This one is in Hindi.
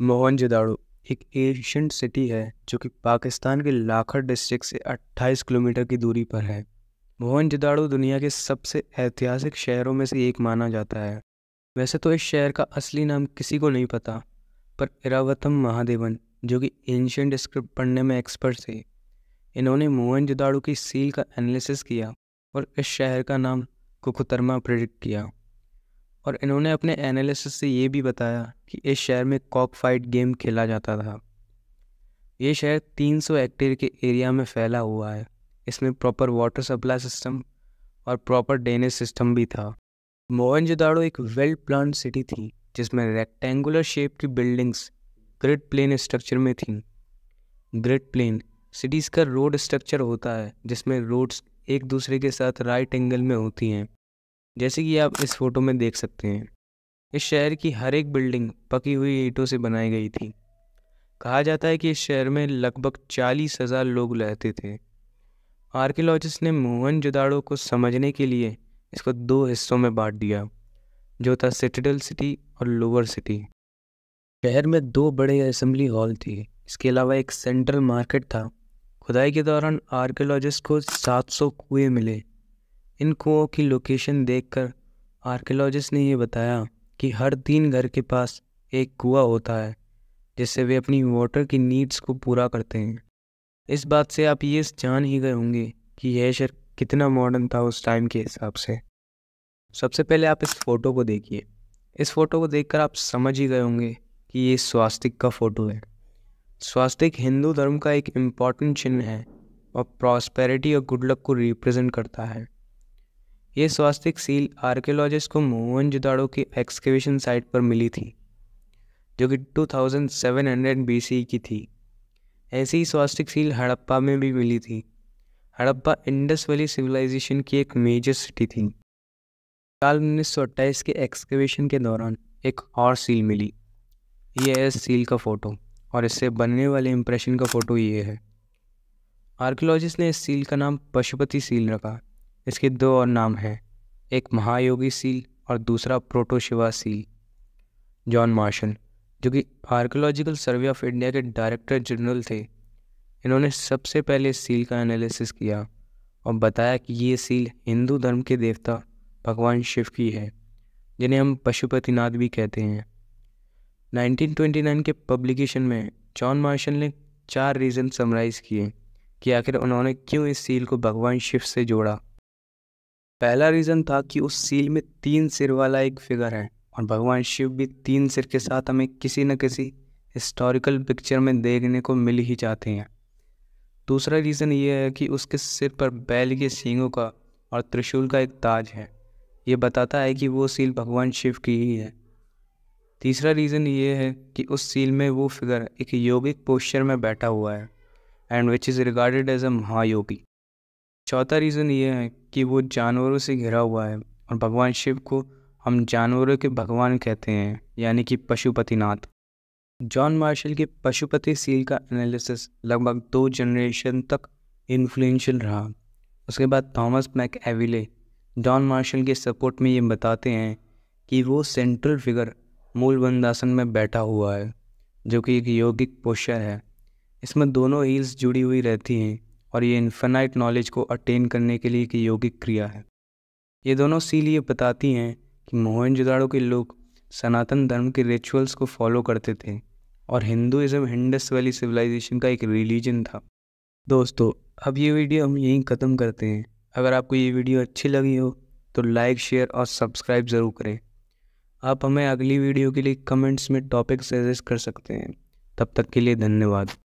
मोहनजोदाड़ो एक एशियंट सिटी है जो कि पाकिस्तान के लाखड़ डिस्ट्रिक्ट से 28 किलोमीटर की दूरी पर है मोहनजोदाड़ो दुनिया के सबसे ऐतिहासिक शहरों में से एक माना जाता है वैसे तो इस शहर का असली नाम किसी को नहीं पता पर इरावतम महादेवन जो कि एंशियंट स्क्रिप्ट पढ़ने में एक्सपर्ट थे इन्होंने मोहनजोदाड़ो की सील का एनालिसिस किया और इस शहर का नाम कुकुतरमा प्रेडिक्ट किया और इन्होंने अपने एनालिसिस से ये भी बताया कि इस शहर में कॉक फाइट गेम खेला जाता था ये शहर 300 हेक्टेयर के एरिया में फैला हुआ है इसमें प्रॉपर वाटर सप्लाई सिस्टम और प्रॉपर ड्रेनेज सिस्टम भी था मोहनजोदाड़ो एक वेल प्लान सिटी थी जिसमें रेक्टेंगुलर शेप की बिल्डिंग्स ग्रिड प्लेन स्ट्रक्चर में थी ग्रिड प्लेन सिटीज़ का रोड स्ट्रक्चर होता है जिसमें रोड्स एक दूसरे के साथ राइट एंगल में होती हैं जैसे कि आप इस फोटो में देख सकते हैं इस शहर की हर एक बिल्डिंग पकी हुई ईंटों से बनाई गई थी कहा जाता है कि इस शहर में लगभग चालीस हज़ार लोग रहते थे आर्कियोलॉजिस्ट ने मोहन जुदाड़ों को समझने के लिए इसको दो हिस्सों में बांट दिया जो था सिटेडल सिटी और लोअर सिटी शहर में दो बड़े असम्बली हॉल थे इसके अलावा एक सेंट्रल मार्केट था खुदाई के दौरान आर्कियोलॉजिस्ट को 700 कुएं मिले इन कुओं की लोकेशन देखकर आर्कियोलॉजिस्ट ने ये बताया कि हर तीन घर के पास एक कुआ होता है जिससे वे अपनी वाटर की नीड्स को पूरा करते हैं इस बात से आप ये जान ही गए होंगे कि यह शहर कितना मॉडर्न था उस टाइम के हिसाब से सबसे पहले आप इस फ़ोटो को देखिए इस फ़ोटो को देखकर आप समझ ही गए होंगे कि ये स्वास्तिक का फ़ोटो है स्वास्तिक हिंदू धर्म का एक इम्पॉर्टेंट चिन्ह है और प्रॉस्पेरिटी और गुड लक को रिप्रेजेंट करता है ये स्वास्तिक सील आर्कियोलॉजिस्ट को मोहन जुदाड़ो की एक्सकेवेशन साइट पर मिली थी जो कि 2700 बीसी की थी ऐसी ही स्वास्तिक सील हड़प्पा में भी मिली थी हड़प्पा इंडस वैली सिविलाइजेशन की एक मेजर सिटी थी साल उन्नीस के एक्सकेवेशन के दौरान एक और सील मिली ये है सील का फ़ोटो और इससे बनने वाले इम्प्रेशन का फ़ोटो ये है आर्कियोलॉजिस्ट ने इस सील का नाम पशुपति सील रखा इसके दो और नाम हैं एक महायोगी सील और दूसरा प्रोटोशिवा सील जॉन मार्शल जो कि आर्कोलॉजिकल सर्वे ऑफ इंडिया के डायरेक्टर जनरल थे इन्होंने सबसे पहले सील का एनालिसिस किया और बताया कि ये सील हिंदू धर्म के देवता भगवान शिव की है जिन्हें हम पशुपतिनाथ भी कहते हैं 1929 के पब्लिकेशन में जॉन मार्शल ने चार रीज़न समराइज़ किए कि आखिर उन्होंने क्यों इस सील को भगवान शिव से जोड़ा पहला रीज़न था कि उस सील में तीन सिर वाला एक फिगर है और भगवान शिव भी तीन सिर के साथ हमें किसी न किसी हिस्टोरिकल पिक्चर में देखने को मिल ही जाते हैं दूसरा रीज़न ये है कि उसके सिर पर बैल के सींगों का और त्रिशूल का एक ताज है ये बताता है कि वो सील भगवान शिव की ही है तीसरा रीज़न ये है कि उस सील में वो फिगर एक योगिक पोस्चर में बैठा हुआ है and which is regarded as a mahayogi चौथा रीज़न ये है कि वो जानवरों से घिरा हुआ है और भगवान शिव को हम जानवरों के भगवान कहते हैं यानी कि पशुपतिनाथ जॉन मार्शल के पशुपति सील का एनालिसिस लगभग दो जनरेशन तक इन्फ्लुएंशियल रहा उसके बाद Thomas McEvilley John Marshall के सपोर्ट में ये बताते हैं कि वो सेंट्रल फिगर मूल बंदासन में बैठा हुआ है जो कि एक यौगिक पोस्चर है इसमें दोनों हील्स जुड़ी हुई रहती हैं और ये इन्फेनाइट नॉलेज को अटेन करने के लिए एक यौगिक क्रिया है ये दोनों ये बताती हैं कि मोहनजोदाड़ो के लोग सनातन धर्म के रिचुअल्स को फॉलो करते थे और हिंदुज़म हिंडस वैली सिविलाइजेशन का एक रिलीजन था दोस्तों अब ये वीडियो हम यहीं ख़त्म करते हैं अगर आपको ये वीडियो अच्छी लगी हो तो लाइक शेयर और सब्सक्राइब ज़रूर करें आप हमें अगली वीडियो के लिए कमेंट्स में टॉपिक सजेस्ट कर सकते हैं तब तक के लिए धन्यवाद